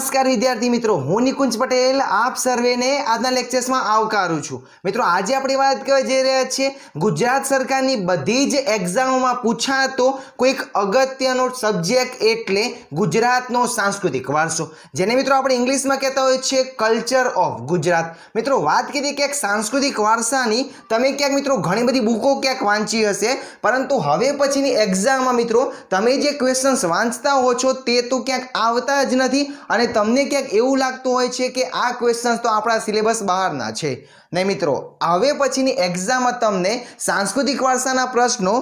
નમસ્કાર વિદ્યાર્થી મિત્રો હું નિકુંજ પટેલ આપ સર્વેને આજના લેક્ચર્સમાં આવકારું છું મિત્રો આજે આપણે વાત કરવા જઈ રહ્યા છીએ ગુજરાત સરકારની બધી જ એક્ઝામોમાં પૂછાતો કોઈક અગત્યનો સબ્જેક્ટ એટલે ગુજરાતનો સાંસ્કૃતિક વારસો જેને મિત્રો આપણે ઇંગ્લિશમાં કહેતા હોય છે કલ્ચર ઓફ ગુજરાત મિત્રો વાત કરીએ ક્યાંક સાંસ્કૃતિક વારસાની તમે ક્યાંક મિત્રો ઘણી બધી બુકો ક્યાંક વાંચી હશે પરંતુ હવે પછીની એક્ઝામમાં મિત્રો તમે જે ક્વેશ્ચન્સ વાંચતા હો છો તે તો ક્યાંક આવતા જ નથી અને તમને ક્યાંક એવું લાગતું હોય છે કે આ ક્વેશ્ચન્સ તો આપણા સિલેબસ બહારના છે નહીં મિત્રો હવે પછીની એક્ઝામમાં તમને સાંસ્કૃતિક વારસાના પ્રશ્નો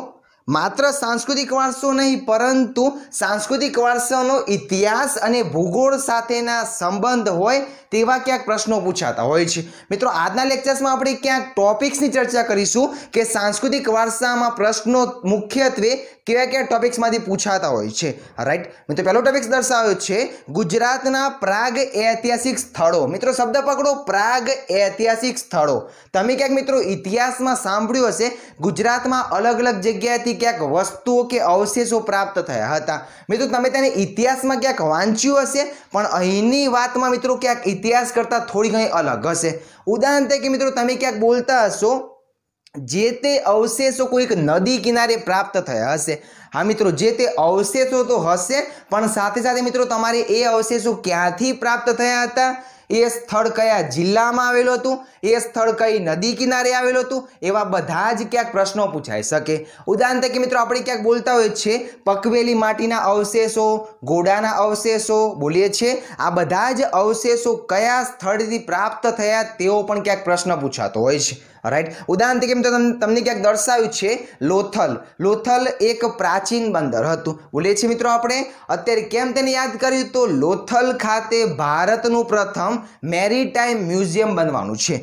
માત્ર સાંસ્કૃતિક વારસો નહીં પરંતુ સાંસ્કૃતિક વારસાનો ઇતિહાસ અને ભૂગોળ સાથેના સંબંધ હોય તેવા ક્યાંક પ્રશ્નો પૂછાતા હોય છે મિત્રો આજના લેક્ચર્સમાં આપણે ક્યાંક ટોપિક્સની ચર્ચા કરીશું કે સાંસ્કૃતિક વારસામાં પ્રશ્નો મુખ્યત્વે કયા કયા ટોપિક્સમાંથી પૂછાતા હોય છે રાઈટ મિત્રો પહેલો ટોપિક્સ દર્શાવ્યો છે ગુજરાતના પ્રાગ ઐતિહાસિક સ્થળો મિત્રો શબ્દ પકડો પ્રાગ ઐતિહાસિક સ્થળો તમે ક્યાંક મિત્રો ઇતિહાસમાં સાંભળ્યું હશે ગુજરાતમાં અલગ અલગ જગ્યાએથી ક્યાંક વસ્તુઓ કે અવશેષો પ્રાપ્ત થયા હતા મિત્રો તમે તેને ઇતિહાસમાં ક્યાંક વાંચ્યું હશે પણ અહીંની વાતમાં મિત્રો ક્યાંક ઇતિહાસ કરતાં થોડી ઘણી અલગ હશે ઉદાહરણ તરીકે મિત્રો તમે ક્યાંક બોલતા હશો જે તે અવશેષો કોઈક નદી કિનારે પ્રાપ્ત થયા હશે હા મિત્રો જે તે અવશેષો તો હશે પણ સાથે સાથે મિત્રો તમારે એ અવશેષો ક્યાંથી પ્રાપ્ત થયા હતા એ સ્થળ કયા જિલ્લામાં આવેલું હતું એ સ્થળ કઈ નદી કિનારે આવેલું હતું એવા બધા જ ક્યાંક પ્રશ્નો પૂછાઈ શકે ઉદાહરણ તરીકે મિત્રો આપણે ક્યાંક બોલતા હોઈએ છીએ પકવેલી માટીના અવશેષો ઘોડાના અવશેષો બોલીએ છીએ આ બધા જ અવશેષો કયા સ્થળથી પ્રાપ્ત થયા તેઓ પણ ક્યાંક પ્રશ્ન પૂછાતો હોય છે રાઈટ ઉદાહરણ તરીકે મિત્રો તમને ક્યાંક દર્શાવ્યું છે લોથલ લોથલ એક પ્રાચીન બંદર હતું બોલીએ છીએ મિત્રો આપણે અત્યારે કેમ તેને યાદ કર્યું તો લોથલ ખાતે ભારતનું પ્રથમ મેરીટાઈમ મ્યુઝિયમ બનવાનું છે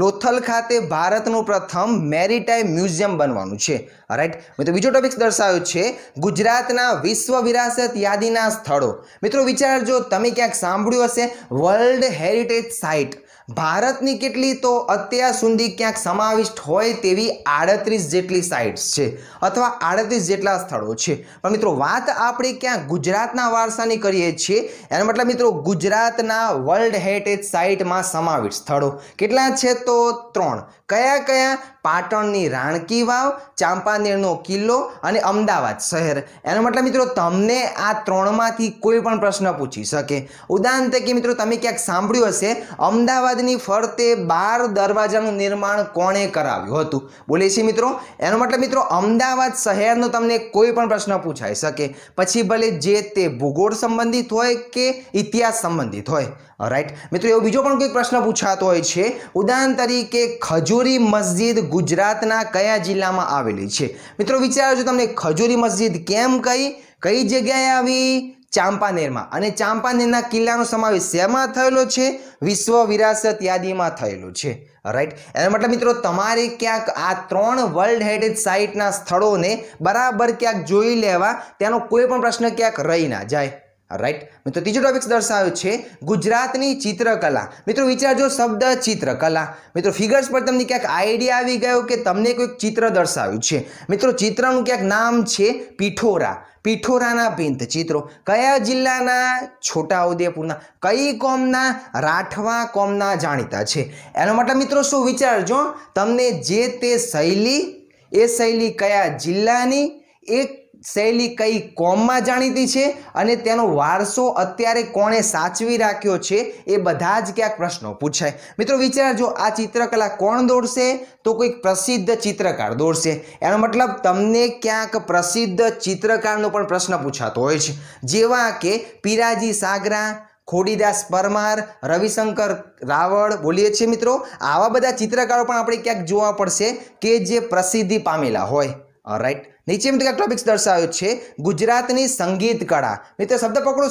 લોથલ ખાતે ભારતનું પ્રથમ મેરીટાઈમ મ્યુઝિયમ બનવાનું છે રાઈટ મિત્રો બીજો ટોપિક દર્શાવ્યો છે ગુજરાતના વિશ્વ વિરાસત યાદીના સ્થળો મિત્રો વિચારજો તમે ક્યાંક સાંભળ્યું હશે વર્લ્ડ હેરિટેજ સાઇટ ભારતની કેટલી તો અત્યાર સુધી ક્યાંક સમાવિષ્ટ હોય તેવી આડત્રીસ જેટલી સાઇટ્સ છે અથવા આડત્રીસ જેટલા સ્થળો છે પણ મિત્રો વાત આપણે ક્યાંક ગુજરાતના વારસાની કરીએ છીએ એનો મતલબ મિત્રો ગુજરાતના વર્લ્ડ હેરિટેજ સાઇટમાં સમાવિષ્ટ સ્થળો કેટલા છે તો ત્રણ કયા કયા પાટણની રાણકી વાવ ચાંપાનેરનો કિલ્લો અને અમદાવાદ શહેર એનો મતલબ મિત્રો તમને આ ત્રણમાંથી કોઈ પણ પ્રશ્ન પૂછી શકે ઉદાહરણ તરીકે મિત્રો તમે ક્યાંક સાંભળ્યું હશે અમદાવાદની ફરતે બાર દરવાજાનું નિર્માણ કોણે કરાવ્યું હતું બોલીએ છીએ મિત્રો એનો મતલબ મિત્રો અમદાવાદ શહેરનો તમને કોઈ પણ પ્રશ્ન પૂછાઈ શકે પછી ભલે જે તે ભૂગોળ સંબંધિત હોય કે ઇતિહાસ સંબંધિત હોય રાઈટ મિત્રો એવો બીજો પણ કોઈ પ્રશ્ન પૂછાતો હોય છે ઉદાહરણ તરીકે ખજૂર ખજૂરી મસ્જિદ ગુજરાતના કયા જિલ્લામાં આવેલી છે મિત્રો વિચારો છો તમને ખજૂરી મસ્જિદ કેમ કઈ કઈ જગ્યાએ આવી ચાંપાનેરમાં અને ચાંપાનેરના કિલ્લાનો સમાવેશ શેમાં થયેલો છે વિશ્વ વિરાસત યાદીમાં થયેલો છે રાઈટ એનો મતલબ મિત્રો તમારે ક્યાંક આ ત્રણ વર્લ્ડ હેરિટેજ સાઇટના સ્થળોને બરાબર ક્યાંક જોઈ લેવા તેનો કોઈ પણ પ્રશ્ન ક્યાંક રહી ના જાય રાઈટ મિત્રો ત્રીજો ટોપિક્સ દર્શાવ્યો છે ગુજરાતની ચિત્રકલા મિત્રો વિચારજો શબ્દ ચિત્રકલા મિત્રો ફિગર્સ પર તમને ક્યાંક આઈડિયા આવી ગયો કે તમને કોઈક ચિત્ર દર્શાવ્યું છે મિત્રો ચિત્રનું ક્યાંક નામ છે પીઠોરા પીઠોરાના ભીંત ચિત્રો કયા જિલ્લાના છોટાઉદેપુરના કઈ કોમના રાઠવા કોમના જાણીતા છે એનો માટે મિત્રો શું વિચારજો તમને જે તે શૈલી એ શૈલી કયા જિલ્લાની એ શૈલી કઈ કોમમાં જાણીતી છે અને તેનો વારસો અત્યારે કોણે સાચવી રાખ્યો છે એ બધા જ ક્યાંક પ્રશ્નો પૂછાય મિત્રો વિચારજો આ ચિત્રકલા કોણ દોરશે તો કોઈક પ્રસિદ્ધ ચિત્રકાર દોરશે એનો મતલબ તમને ક્યાંક પ્રસિદ્ધ ચિત્રકારનો પણ પ્રશ્ન પૂછાતો હોય છે જેવા કે પીરાજી સાગરા ખોડીદાસ પરમાર રવિશંકર રાવળ બોલીએ છીએ મિત્રો આવા બધા ચિત્રકારો પણ આપણે ક્યાંક જોવા પડશે કે જે પ્રસિદ્ધિ પામેલા હોય રાઈટ નીચે મિત્રો ક્યાંક ટોપિક્સ દર્શાવ્યો છે ગુજરાતની સંગીત કળા મિત્રો શબ્દ પકડો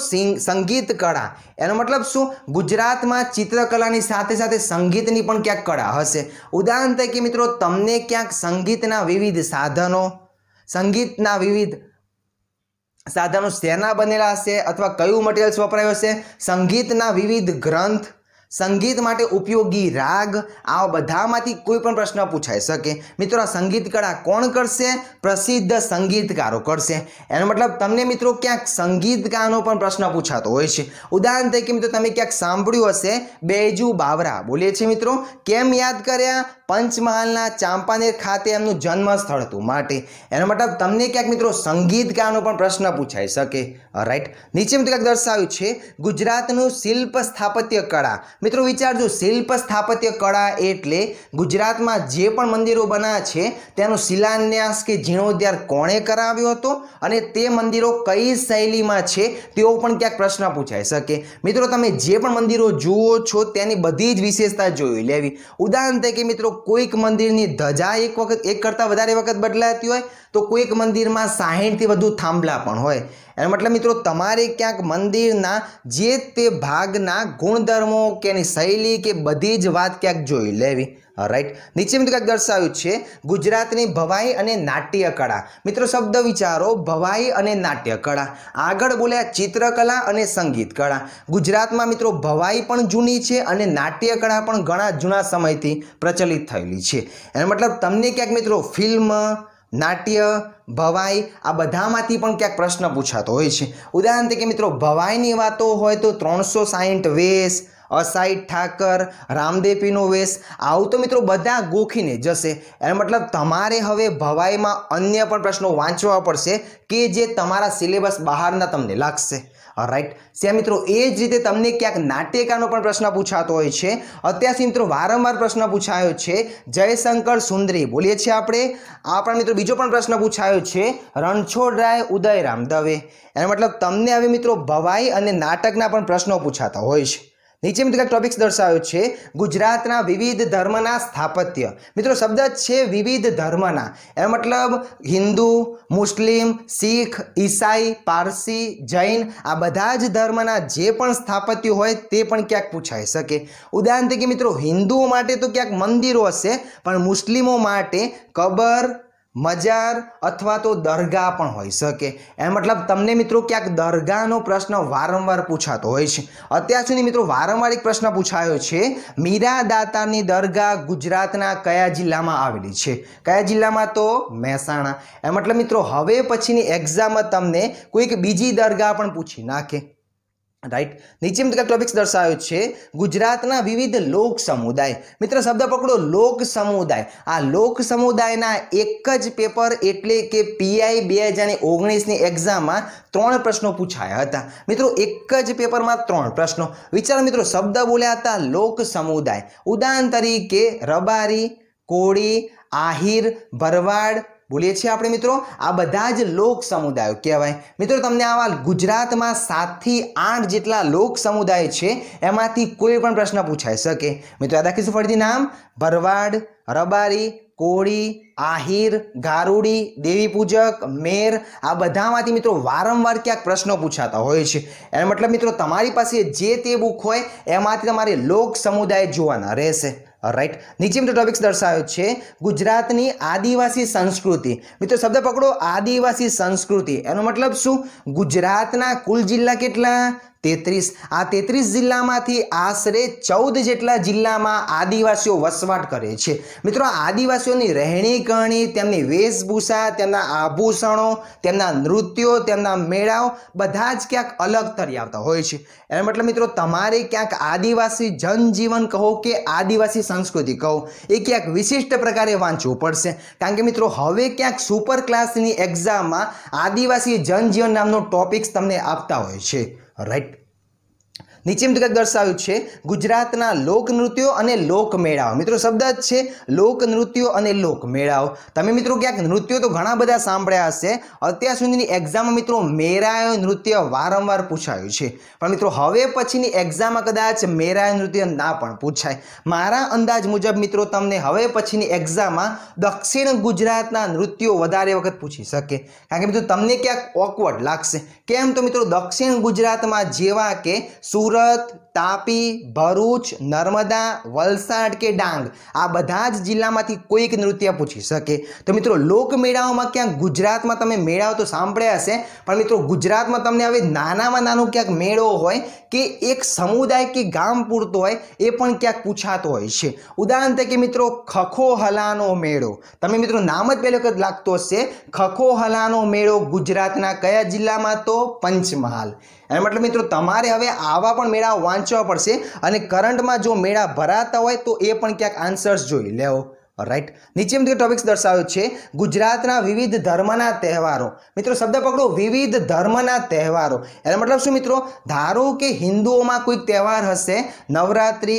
સંગીત કળા એનો મતલબ શું ગુજરાતમાં ચિત્રકલાની સાથે સાથે સંગીતની પણ ક્યાંક કળા હશે ઉદાહરણ તરીકે મિત્રો તમને ક્યાંક સંગીતના વિવિધ સાધનો સંગીતના વિવિધ સાધનો શેના બનેલા હશે અથવા કયું મટીરિયલ્સ વપરાયું હશે સંગીતના વિવિધ ગ્રંથ સંગીત માટે ઉપયોગી રાગ આ બધામાંથી કોઈ પણ પ્રશ્ન પૂછાઈ શકે મિત્રો સંગીત કળા કોણ કરશે પ્રસિદ્ધ સંગીતકારો કરશે એનો મતલબ તમને મિત્રો ક્યાંક સંગીતકારનો પણ પ્રશ્ન પૂછાતો હોય છે ઉદાહરણ તરીકે મિત્રો તમે ક્યાંક સાંભળ્યું હશે બેજુ બાવરા બોલીએ છીએ મિત્રો કેમ યાદ કર્યા પંચમહાલના ચાંપાનેર ખાતે એમનું જન્મસ્થળ હતું માટે એનો મતલબ તમને ક્યાંક મિત્રો સંગીતકારનો પણ પ્રશ્ન પૂછાઈ શકે રાઈટ નીચે મિત્રો ક્યાંક દર્શાવ્યું છે ગુજરાતનું શિલ્પ સ્થાપત્ય કળા મિત્રો વિચારજો શિલ્પ સ્થાપત્ય કળા એટલે ગુજરાતમાં જે પણ મંદિરો બનાવ્યા છે તેનો શિલાન્યાસ કે જીર્ણોદ્ધાર કોણે કરાવ્યો હતો અને તે મંદિરો કઈ શૈલીમાં છે તેવો પણ ક્યાંક પ્રશ્ન પૂછાઈ શકે મિત્રો તમે જે પણ મંદિરો જુઓ છો તેની બધી જ વિશેષતા જોઈ લેવી ઉદાહરણ તરીકે મિત્રો કોઈક મંદિરની ધજા એક વખત એક કરતાં વધારે વખત બદલાતી હોય તો કોઈક મંદિરમાં સાહીઠથી વધુ થાંભલા પણ હોય એનો મતલબ મિત્રો તમારે ક્યાંક મંદિરના જે તે ભાગના ગુણધર્મો કે એની શૈલી કે બધી જ વાત ક્યાંક જોઈ લેવી રાઈટ નીચે મિત્રો ક્યાંક દર્શાવ્યું છે ગુજરાતની ભવાઈ અને નાટ્ય કળા મિત્રો શબ્દ વિચારો ભવાઈ અને નાટ્ય કળા આગળ બોલ્યા ચિત્રકલા અને સંગીત કળા ગુજરાતમાં મિત્રો ભવાઈ પણ જૂની છે અને નાટ્ય કળા પણ ઘણા જૂના સમયથી પ્રચલિત થયેલી છે એનો મતલબ તમને ક્યાંક મિત્રો ફિલ્મ નાટ્ય ભવાઈ આ બધામાંથી પણ ક્યાંક પ્રશ્ન પૂછાતો હોય છે ઉદાહરણ તરીકે મિત્રો ભવાઈની વાતો હોય તો ત્રણસો સાહીઠ વેશ અસાઈઠ ઠાકર રામદેપીનો વેશ આવું તો મિત્રો બધા ગોખીને જશે એનો મતલબ તમારે હવે ભવાઈમાં અન્ય પણ પ્રશ્નો વાંચવા પડશે કે જે તમારા સિલેબસ બહારના તમને લાગશે રાઈટ શ્યા મિત્રો એ જ રીતે તમને ક્યાંક નાટ્યકાનો પણ પ્રશ્ન પૂછાતો હોય છે અત્યારથી મિત્રો વારંવાર પ્રશ્ન પૂછાયો છે જયશંકર સુંદરી બોલીએ છીએ આપણે આપણા મિત્રો બીજો પણ પ્રશ્ન પૂછાયો છે રણછોડરાય ઉદયરામ દવે એનો મતલબ તમને હવે મિત્રો ભવાઈ અને નાટકના પણ પ્રશ્નો પૂછાતા હોય છે નીચે મિત્રો ટોપિક્સ દર્શાવ્યો છે ગુજરાતના વિવિધ ધર્મના સ્થાપત્ય મિત્રો શબ્દ છે વિવિધ ધર્મના એ મતલબ હિન્દુ મુસ્લિમ શીખ ઈસાઈ પારસી જૈન આ બધા જ ધર્મના જે પણ સ્થાપત્યો હોય તે પણ ક્યાંક પૂછાઈ શકે ઉદાહરણ તરીકે મિત્રો હિન્દુઓ માટે તો ક્યાંક મંદિરો હશે પણ મુસ્લિમો માટે કબર મજાર અથવા તો દરગાહ પણ હોઈ શકે એ મતલબ તમને મિત્રો ક્યાંક દરગાહનો પ્રશ્ન વારંવાર પૂછાતો હોય છે અત્યાર સુધી મિત્રો વારંવાર એક પ્રશ્ન પૂછાયો છે મીરાદાતાની દરગાહ ગુજરાતના કયા જિલ્લામાં આવેલી છે કયા જિલ્લામાં તો મહેસાણા એ મતલબ મિત્રો હવે પછીની એક્ઝામમાં તમને કોઈક બીજી દરગાહ પણ પૂછી નાખે રાઈટ નીચે મુજબ ટોપિક્સ દર્શાવ્યો છે ગુજરાતના વિવિધ લોક સમુદાય મિત્ર શબ્દ પકડો લોક સમુદાય આ લોક સમુદાયના એક જ પેપર એટલે કે પીઆઈ બે હજાર ઓગણીસની એક્ઝામમાં ત્રણ પ્રશ્નો પૂછાયા હતા મિત્રો એક જ પેપરમાં ત્રણ પ્રશ્નો વિચારો મિત્રો શબ્દ બોલ્યા હતા લોક સમુદાય ઉદાહરણ તરીકે રબારી કોળી આહિર ભરવાડ બોલીએ છીએ આપણે મિત્રો આ બધા જ લોક સમુદાયો કહેવાય મિત્રો તમને આવા ગુજરાતમાં સાતથી આઠ જેટલા લોક સમુદાય છે એમાંથી કોઈ પણ પ્રશ્ન પૂછાઈ શકે મિત્રો યાદ રાખીશું ફરીથી નામ ભરવાડ રબારી કોળી આહિર ગારુડી દેવી પૂજક મેર આ બધામાંથી મિત્રો વારંવાર ક્યાંક પ્રશ્નો પૂછાતા હોય છે એનો મતલબ મિત્રો તમારી પાસે જે તે બુક હોય એમાંથી તમારે લોક સમુદાય જોવાના રહેશે રાઈટ નીચે મિત્રો ટોપિક્સ દર્શાવ્યો છે ગુજરાતની આદિવાસી સંસ્કૃતિ મિત્રો શબ્દ પકડો આદિવાસી સંસ્કૃતિ એનો મતલબ શું ગુજરાતના કુલ જિલ્લા કેટલા તેત્રીસ આ તેત્રીસ જિલ્લામાંથી આશરે ચૌદ જેટલા જિલ્લામાં આદિવાસીઓ વસવાટ કરે છે મિત્રો આદિવાસીઓની રહેણી કરણી તેમની વેશભૂષા તેમના આભૂષણો તેમના નૃત્યો તેમના મેળાઓ બધા જ ક્યાંક અલગ તરી આવતા હોય છે એનો મતલબ મિત્રો તમારે ક્યાંક આદિવાસી જનજીવન કહો કે આદિવાસી સંસ્કૃતિ કહો એ ક્યાંક વિશિષ્ટ પ્રકારે વાંચવું પડશે કારણ કે મિત્રો હવે ક્યાંક સુપર ક્લાસની એક્ઝામમાં આદિવાસી જનજીવન નામનો ટોપિક્સ તમને આપતા હોય છે right નીચે કંઈક દર્શાવ્યું છે ગુજરાતના લોકનૃત્યો અને લોકમેળાઓ મિત્રો શબ્દ જ છે લોકનૃત્યો અને લોકમેળાઓ તમે મિત્રો ક્યાંક નૃત્યો તો ઘણા બધા સાંભળ્યા હશે અત્યાર સુધીની એક્ઝામમાં મિત્રો મેરાયો નૃત્ય વારંવાર પૂછાયું છે પણ મિત્રો હવે પછીની એક્ઝામમાં કદાચ મેરાયો નૃત્ય ના પણ પૂછાય મારા અંદાજ મુજબ મિત્રો તમને હવે પછીની એક્ઝામમાં દક્ષિણ ગુજરાતના નૃત્યો વધારે વખત પૂછી શકે કારણ કે મિત્રો તમને ક્યાંક ઓકવર્ડ લાગશે કેમ તો મિત્રો દક્ષિણ ગુજરાતમાં જેવા કે સુરત સુરત તાપી ભરૂચ નર્મદા વલસાડ કે ડાંગ આ બધા જ જિલ્લામાંથી કોઈક નૃત્ય પૂછી શકે તો મિત્રો લોક મેળાઓમાં ક્યાંક ગુજરાતમાં તમે મેળાઓ તો સાંભળ્યા હશે પણ મિત્રો ગુજરાતમાં તમને હવે નાનામાં નાનો ક્યાંક મેળો હોય કે એક સમુદાય કે ગામ પૂરતો હોય એ પણ ક્યાંક પૂછાતો હોય છે ઉદાહરણ તરીકે મિત્રો ખખો હલાનો મેળો તમે મિત્રો નામ જ પહેલી વખત લાગતો હશે ખખો હલાનો મેળો ગુજરાતના કયા જિલ્લામાં તો પંચમહાલ એ મતલબ મિત્રો તમારે હવે આવા પણ મેળા વાંચવા પડશે અને કરંટમાં જો મેળા ભરાતા હોય તો એ પણ ક્યાંક આન્સર્સ જોઈ લેવો રાઈટ નીચે એમ ટોપિક્સ દર્શાવ્યો છે ગુજરાતના વિવિધ ધર્મના તહેવારો મિત્રો શબ્દ પકડો વિવિધ ધર્મના તહેવારો એનો મતલબ શું મિત્રો ધારો કે હિન્દુઓમાં કોઈક તહેવાર હશે નવરાત્રિ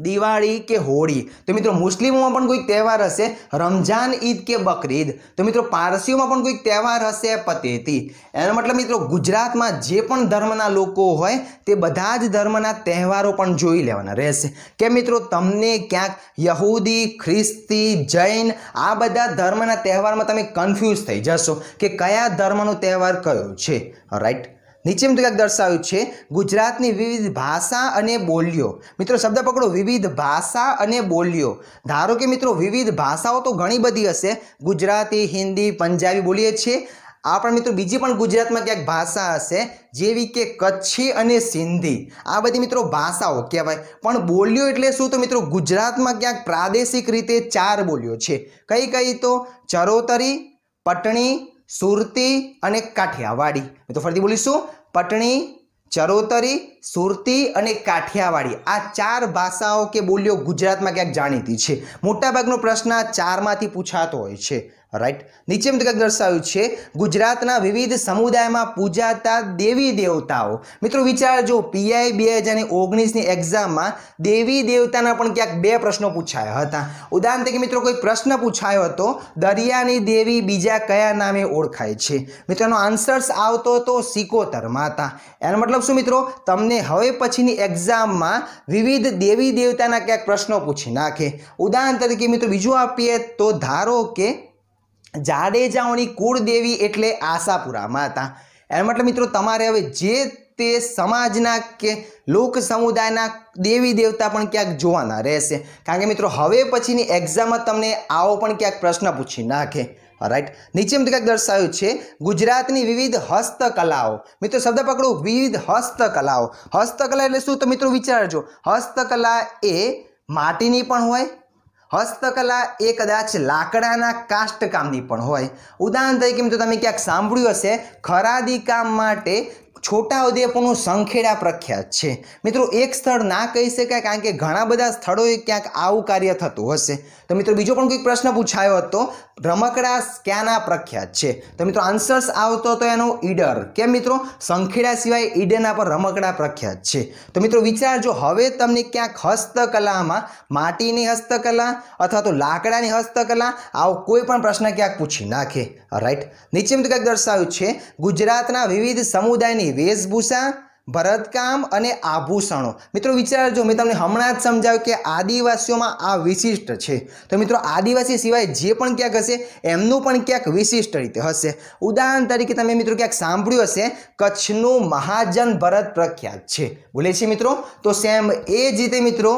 દિવાળી કે હોળી તો મિત્રો મુસ્લિમોમાં પણ કોઈક તહેવાર હશે રમઝાન ઈદ કે બકરીદ તો મિત્રો પારસીઓમાં પણ કોઈક તહેવાર હશે પતેતી એનો મતલબ મિત્રો ગુજરાતમાં જે પણ ધર્મના લોકો હોય તે બધા જ ધર્મના તહેવારો પણ જોઈ લેવાના રહેશે કે મિત્રો તમને ક્યાંક યહૂદી ખ્રિસ્તી જૈન આ બધા ધર્મના તહેવારમાં તમે કન્ફ્યુઝ થઈ જશો કે કયા ધર્મનો તહેવાર કયો છે રાઈટ નીચે મિત્રો ક્યાંક દર્શાવ્યું છે ગુજરાતની વિવિધ ભાષા અને બોલીઓ મિત્રો શબ્દ પકડો વિવિધ ભાષા અને બોલીઓ ધારો કે મિત્રો વિવિધ ભાષાઓ તો ઘણી બધી હશે ગુજરાતી હિન્દી પંજાબી બોલીએ છીએ આ પણ મિત્રો બીજી પણ ગુજરાતમાં ક્યાંક ભાષા હશે જેવી કે કચ્છી અને સિંધી આ બધી મિત્રો ભાષાઓ કહેવાય પણ બોલ્યો એટલે શું તો મિત્રો ગુજરાતમાં ક્યાંક પ્રાદેશિક રીતે ચાર બોલ્યો છે કઈ કઈ તો ચરોતરી પટણી સુરતી અને કાઠિયાવાડી તો ફરીથી બોલીશું પટણી ચરોતરી સુરતી અને કાઠિયાવાડી આ ચાર ભાષાઓ કે બોલીઓ ગુજરાતમાં ક્યાંક જાણીતી છે મોટાભાગનો પ્રશ્ન આ ચારમાંથી પૂછાતો હોય છે રાઈટ નીચે મિત્રો કંઈક દર્શાવ્યું છે ગુજરાતના વિવિધ સમુદાયમાં પૂજાતા દેવી દેવતાઓ મિત્રો વિચારજો પીઆઈ બે હજાર ઓગણીસની એક્ઝામમાં દેવી દેવતાના પણ ક્યાંક બે પ્રશ્નો પૂછાયા હતા ઉદાહરણ તરીકે મિત્રો કોઈ પ્રશ્ન પૂછાયો હતો દરિયાની દેવી બીજા કયા નામે ઓળખાય છે મિત્રોનો આન્સર્સ આવતો હતો સિકોતર માતા એનો મતલબ શું મિત્રો તમને હવે પછીની એક્ઝામમાં વિવિધ દેવી દેવતાના ક્યાંક પ્રશ્નો પૂછી નાખે ઉદાહરણ તરીકે મિત્રો બીજું આપીએ તો ધારો કે જાડેજાઓની દેવી એટલે આશાપુરા માતા એનો મતલબ મિત્રો તમારે હવે જે તે સમાજના કે લોક સમુદાયના દેવી દેવતા પણ ક્યાંક જોવાના રહેશે કારણ કે મિત્રો હવે પછીની એક્ઝામમાં તમને આવો પણ ક્યાંક પ્રશ્ન પૂછી નાખે રાઈટ નીચે મિત્રો ક્યાંક દર્શાવ્યું છે ગુજરાતની વિવિધ હસ્તકલાઓ મિત્રો શબ્દ પકડો વિવિધ હસ્તકલાઓ હસ્તકલા એટલે શું તો મિત્રો વિચારજો હસ્તકલા એ માટીની પણ હોય હસ્તકલા એ કદાચ લાકડાના કાષ્ટકામની પણ હોય ઉદાહરણ તરીકે મિત્રો તમે ક્યાંક સાંભળ્યું હશે ખરાદી કામ માટે છોટા છોટાઉદેપુરનું સંખેડા પ્રખ્યાત છે મિત્રો એક સ્થળ ના કહી શકાય કારણ કે ઘણા બધા સ્થળોએ ક્યાંક આવું કાર્ય થતું હશે તો મિત્રો બીજો પણ કોઈક પ્રશ્ન પૂછાયો હતો રમકડા ક્યાંના પ્રખ્યાત છે તો મિત્રો આન્સર્સ આવતો તો એનો ઈડર કેમ મિત્રો સંખેડા સિવાય ઈડરના પર રમકડા પ્રખ્યાત છે તો મિત્રો વિચારજો હવે તમને ક્યાંક હસ્તકલામાં માટીની હસ્તકલા અથવા તો લાકડાની હસ્તકલા આવો કોઈ પણ પ્રશ્ન ક્યાંક પૂછી નાખે રાઈટ નીચે મિત્રો કંઈક દર્શાવ્યું છે ગુજરાતના વિવિધ સમુદાયની વેશભૂષા ભરતકામ અને આભૂષણો મિત્રો વિચારજો મેં તમને હમણાં જ સમજાવ્યું કે આદિવાસીઓમાં આ વિશિષ્ટ છે તો મિત્રો આદિવાસી સિવાય જે પણ ક્યાંક હશે એમનું પણ ક્યાંક વિશિષ્ટ રીતે હશે ઉદાહરણ તરીકે તમે મિત્રો ક્યાંક સાંભળ્યું હશે કચ્છનું મહાજન ભરત પ્રખ્યાત છે બોલે છે મિત્રો તો સેમ એ જ રીતે મિત્રો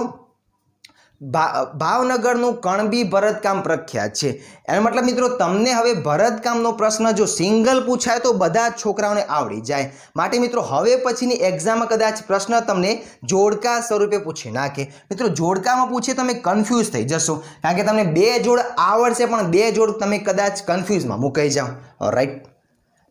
ભાવનગરનું કણબી ભરતકામ પ્રખ્યાત છે એનો મતલબ મિત્રો તમને હવે ભરતકામનો પ્રશ્ન જો સિંગલ પૂછાય તો બધા જ છોકરાઓને આવડી જાય માટે મિત્રો હવે પછીની એક્ઝામમાં કદાચ પ્રશ્ન તમને જોડકા સ્વરૂપે પૂછી નાખે મિત્રો જોડકામાં પૂછે તમે કન્ફ્યુઝ થઈ જશો કારણ કે તમને બે જોડ આવડશે પણ બે જોડ તમે કદાચ કન્ફ્યુઝમાં મૂકાઈ જાઓ રાઈટ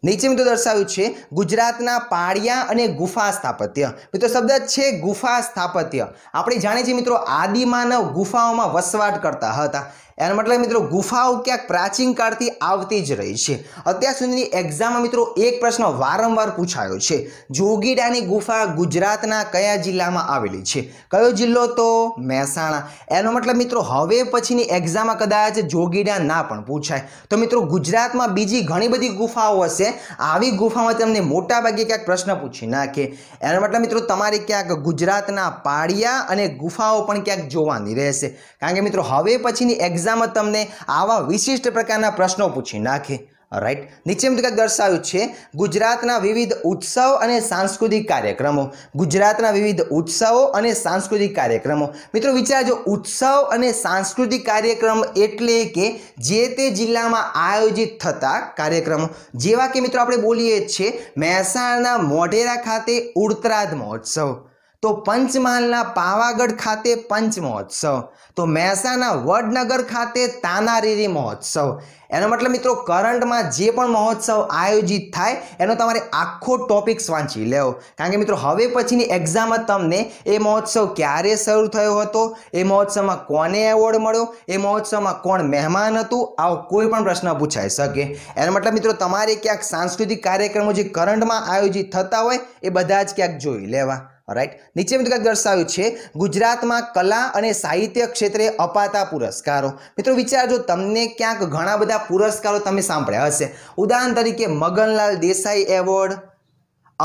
નીચે મિત્રો દર્શાવ્યું છે ગુજરાતના પાળિયા અને ગુફા સ્થાપત્ય મિત્રો શબ્દ છે ગુફા સ્થાપત્ય આપણે જાણીએ છીએ મિત્રો આદિમાનવ ગુફાઓમાં વસવાટ કરતા હતા એનો મતલબ મિત્રો ગુફાઓ ક્યાંક પ્રાચીન કાળથી આવતી જ રહી છે અત્યાર સુધીની એક્ઝામમાં મિત્રો એક પ્રશ્ન વારંવાર પૂછાયો છે જોગીડાની ગુફા ગુજરાતના કયા જિલ્લામાં આવેલી છે કયો જિલ્લો તો મહેસાણા એનો મતલબ મિત્રો હવે પછીની એક્ઝામમાં કદાચ જોગીડા ના પણ પૂછાય તો મિત્રો ગુજરાતમાં બીજી ઘણી બધી ગુફાઓ હશે આવી ગુફામાં તમને મોટાભાગે ક્યાંક પ્રશ્ન પૂછી નાખે એનો મતલબ મિત્રો તમારે ક્યાંક ગુજરાતના પાળિયા અને ગુફાઓ પણ ક્યાંક જોવાની રહેશે કારણ કે મિત્રો હવે પછીની એક્ઝામ એક્ઝામ તમને આવા વિશિષ્ટ પ્રકારના પ્રશ્નો પૂછી નાખે રાઈટ નીચે મુજબ દર્શાવ્યું છે ગુજરાતના વિવિધ ઉત્સવ અને સાંસ્કૃતિક કાર્યક્રમો ગુજરાતના વિવિધ ઉત્સવો અને સાંસ્કૃતિક કાર્યક્રમો મિત્રો વિચારજો ઉત્સવ અને સાંસ્કૃતિક કાર્યક્રમ એટલે કે જે તે જિલ્લામાં આયોજિત થતા કાર્યક્રમો જેવા કે મિત્રો આપણે બોલીએ છીએ મહેસાણાના મોઢેરા ખાતે ઉડતરાદ મહોત્સવ તો પંચમહાલના પાવાગઢ ખાતે પંચ મહોત્સવ તો મહેસાણા વડનગર ખાતે તાનારીરી મહોત્સવ એનો મતલબ મિત્રો કરંટમાં જે પણ મહોત્સવ આયોજિત થાય એનો તમારે આખો ટોપિક્સ વાંચી લેવો કારણ કે મિત્રો હવે પછીની એક્ઝામમાં તમને એ મહોત્સવ ક્યારે શરૂ થયો હતો એ મહોત્સવમાં કોને એવોર્ડ મળ્યો એ મહોત્સવમાં કોણ મહેમાન હતું આવો કોઈ પણ પ્રશ્ન પૂછાઈ શકે એનો મતલબ મિત્રો તમારે ક્યાંક સાંસ્કૃતિક કાર્યક્રમો જે કરંટમાં આયોજિત થતા હોય એ બધા જ ક્યાંક જોઈ લેવા રાઈટ નીચે મિત્રો કંઈક દર્શાવ્યું છે ગુજરાતમાં કલા અને સાહિત્ય ક્ષેત્રે અપાતા પુરસ્કારો મિત્રો વિચારજો તમને ક્યાંક ઘણા બધા પુરસ્કારો તમે સાંભળ્યા હશે ઉદાહરણ તરીકે Maganlal Desai award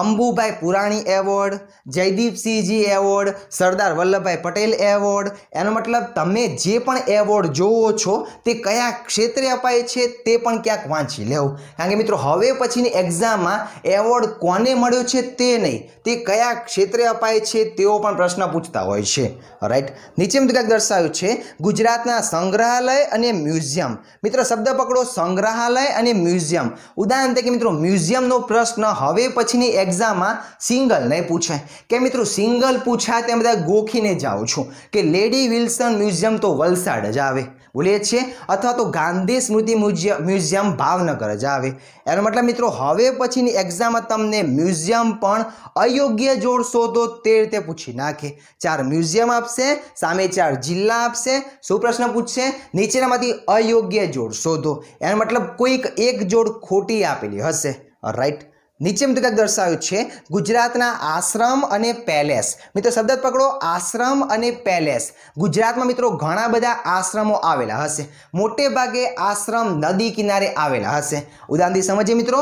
Ambubhai Purani award Jaydeepsinhji award Sardar Vallabhbhai Patel award એનો મતલબ તમે જે પણ એવોર્ડ જોવો છો તે કયા ક્ષેત્રે અપાય છે તે પણ ક્યાંક વાંચી લેવું કારણ કે મિત્રો હવે પછીની એક્ઝામમાં એવોર્ડ કોને મળ્યો છે તે નહીં તે કયા ક્ષેત્રે અપાય છે તેઓ પણ પ્રશ્ન પૂછતા હોય છે રાઈટ નીચે મિત્રો ક્યાંક દર્શાવ્યું છે ગુજરાતના સંગ્રહાલય અને મ્યુઝિયમ મિત્રો શબ્દ પકડો સંગ્રહાલય અને મ્યુઝિયમ ઉદાહરણ તરીકે મિત્રો મ્યુઝિયમનો પ્રશ્ન હવે પછીની એક્ઝામમાં સિંગલ નહીં પૂછાય કે મિત્રો સિંગલ પૂછાય તે બધા ગોખીને જાઉં છું કે લેડી વિલ્સન મ્યુઝિયમ તો વલસાડ જ આવે બોલીએ છીએ અથવા તો ગાંધી સ્મૃતિ મ્યુઝિયમ મ્યુઝિયમ ભાવનગર જ આવે એનો મતલબ મિત્રો હવે પછીની એક્ઝામમાં તમને મ્યુઝિયમ પણ અયોગ્ય જોડશો તો તે રીતે પૂછી નાખે ચાર મ્યુઝિયમ આપશે સામે ચાર જિલ્લા આપશે શું પ્રશ્ન પૂછશે નીચેનામાંથી અયોગ્ય જોડ શોધો એનો મતલબ કોઈક એક જોડ ખોટી આપેલી હશે રાઈટ નીચે મુજબ દર્શાવ્યું છે ગુજરાતના આશ્રમ અને પેલેસ મિત્રો શબ્દ પકડો આશ્રમ અને પેલેસ ગુજરાતમાં મિત્રો ઘણા બધા આશ્રમો આવેલા હશે મોટે ભાગે આશ્રમ નદી કિનારે આવેલા હશે ઉદાહરણથી સમજીએ મિત્રો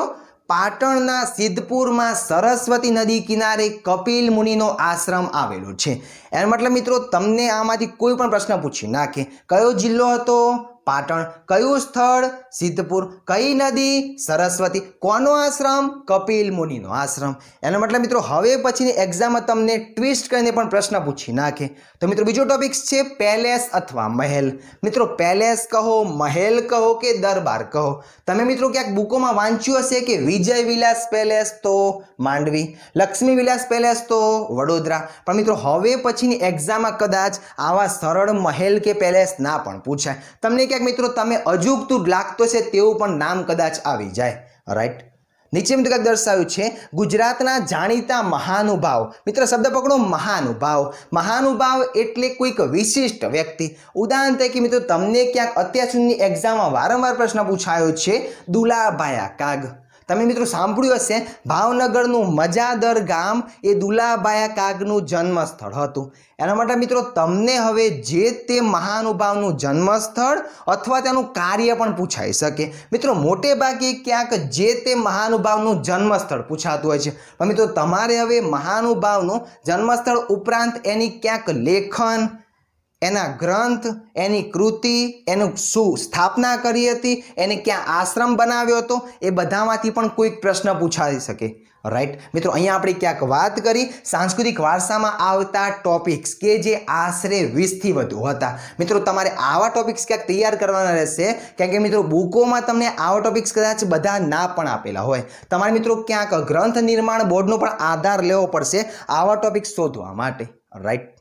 પાટણના સિદ્ધપુરમાં સરસ્વતી નદી કિનારે કપિલ મુનિનો આશ્રમ આવેલો છે એનો મતલબ મિત્રો તમને આમાંથી કોઈ પણ પ્રશ્ન પૂછી નાખે કયો જિલ્લો હતો પાટણ કયું સ્થળ સિદ્ધપુર કઈ નદી સરસ્વતી કોનો આશ્રમ કપિલ મુનિનો આશ્રમ એનો મતલબ મિત્રો હવે પછીની એક્ઝામમાં તમને ટ્વિસ્ટ કરીને પણ પ્રશ્ન પૂછી નાખે તો મિત્રો બીજો ટોપિક છે પેલેસ અથવા મહેલ મિત્રો પેલેસ કહો મહેલ કહો કે દરબાર કહો તમે મિત્રો ક્યાંક બુકોમાં વાંચ્યું હશે કે વિજય વિલાસ પેલેસ તો માંડવી લક્ષ્મી વિલાસ પેલેસ તો વડોદરા પણ મિત્રો હવે પછીની એક્ઝામમાં કદાચ આવા સરળ મહેલ કે પેલેસ ના પણ પૂછાય તમને ક્યાંક મિત્રો તમે અજુગતું લાગતો છે તેવું પણ નામ કદાચ આવી જાય રાઈટ નીચે મિત્રો કંઈક દર્શાવ્યું છે ગુજરાતના જાણીતા મહાનુભાવ મિત્ર શબ્દ પકડો મહાનુભાવ મહાનુભાવ એટલે કોઈક વિશિષ્ટ વ્યક્તિ ઉદાહરણ તરીકે મિત્રો તમને ક્યાંક અત્યાર સુધીની એક્ઝામમાં વારંવાર પ્રશ્ન પૂછાયો છે દુલાભાયા કાગ તમે મિત્રો સાંભળ્યું હશે ભાવનગરનું મજાદર ગામ એ દુલાબાયા કાગનું જન્મસ્થળ હતું એના માટે મિત્રો તમને હવે જે તે મહાનુભાવનું જન્મસ્થળ અથવા તેનું કાર્ય પણ પૂછાઈ શકે મિત્રો મોટે ભાગે ક્યાંક જે તે મહાનુભાવનું જન્મસ્થળ પૂછાતું હોય છે પણ મિત્રો તમારે હવે મહાનુભાવનું જન્મસ્થળ ઉપરાંત એની ક્યાંક લેખન એના ગ્રંથ એની કૃતિ એનું શું સ્થાપના કરી હતી એને ક્યાં આશ્રમ બનાવ્યો હતો એ બધામાંથી પણ કોઈક પ્રશ્ન પૂછાઈ શકે રાઈટ મિત્રો અહીંયા આપણે ક્યાંક વાત કરી સાંસ્કૃતિક વારસામાં આવતા ટોપિક્સ કે જે આશરે વીસથી વધુ હતા મિત્રો તમારે આવા ટોપિક્સ ક્યાંક તૈયાર કરવાના રહેશે કારણ કે મિત્રો બુકોમાં તમને આવા ટોપિક્સ કદાચ બધા ના પણ આપેલા હોય તમારે મિત્રો ક્યાંક ગ્રંથ નિર્માણ બોર્ડનો પણ આધાર લેવો પડશે આવા ટોપિક્સ શોધવા માટે રાઈટ